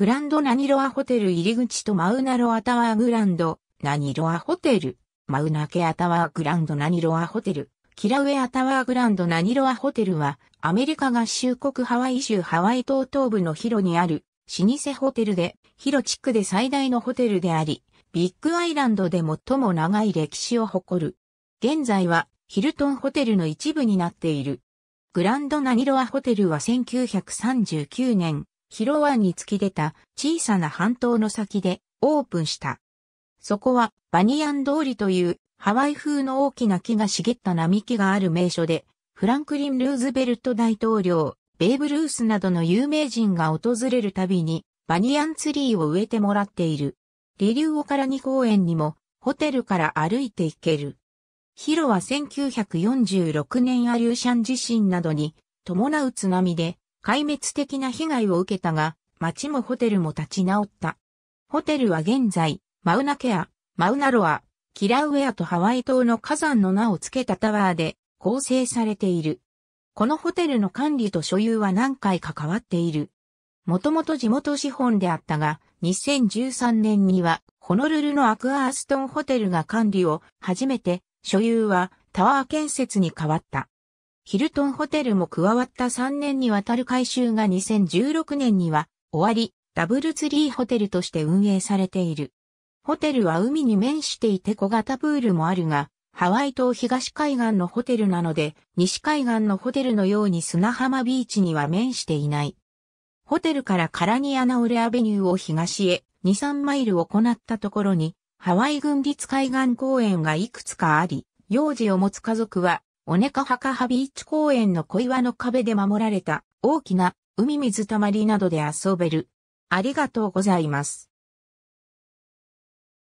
グランドナニロアホテル入り口とマウナロアタワーグランド、ナニロアホテル、マウナケアタワーグランドナニロアホテル、キラウェアタワーグランドナニロアホテルは、アメリカ合衆国ハワイ州ハワイ島東部のヒロにある、老舗ホテルで、ヒロ地区で最大のホテルであり、ビッグアイランドで最も長い歴史を誇る。現在は、ヒルトンホテルの一部になっている。グランドナニロアホテルは1939年、広湾に突き出た小さな半島の先でオープンした。そこはバニアン通りというハワイ風の大きな木が茂った並木がある名所で、フランクリン・ルーズベルト大統領、ベーブ・ルースなどの有名人が訪れるたびにバニアンツリーを植えてもらっている。リリューオカラニ公園にもホテルから歩いて行ける。ヒロは1946年アリューシャン地震などに伴う津波で壊滅的な被害を受けたが、町もホテルも立ち直った。ホテルは現在、マウナケア、マウナロア、キラウエアとハワイ島の火山の名を付けたタワーで構成されている。このホテルの管理と所有は何回か変わっている。もともと地元資本であったが、2013年には、ホノルルのアクアーストンホテルが管理を初めて所有はタワー建設に変わった。ヒルトンホテルも加わった3年にわたる改修が2016年には終わり、ダブルツリーホテルとして運営されている。ホテルは海に面していて小型プールもあるが、ハワイ島東海岸のホテルなので、西海岸のホテルのように砂浜ビーチには面していない。ホテルからカラニアナオレアベニューを東へ2、3マイル行ったところに、ハワイ軍立海岸公園がいくつかあり、幼児を持つ家族は尾根かはかハビーチ公園の小岩の壁で守られた大きな海水たまりなどで遊べる。ありがとうございます。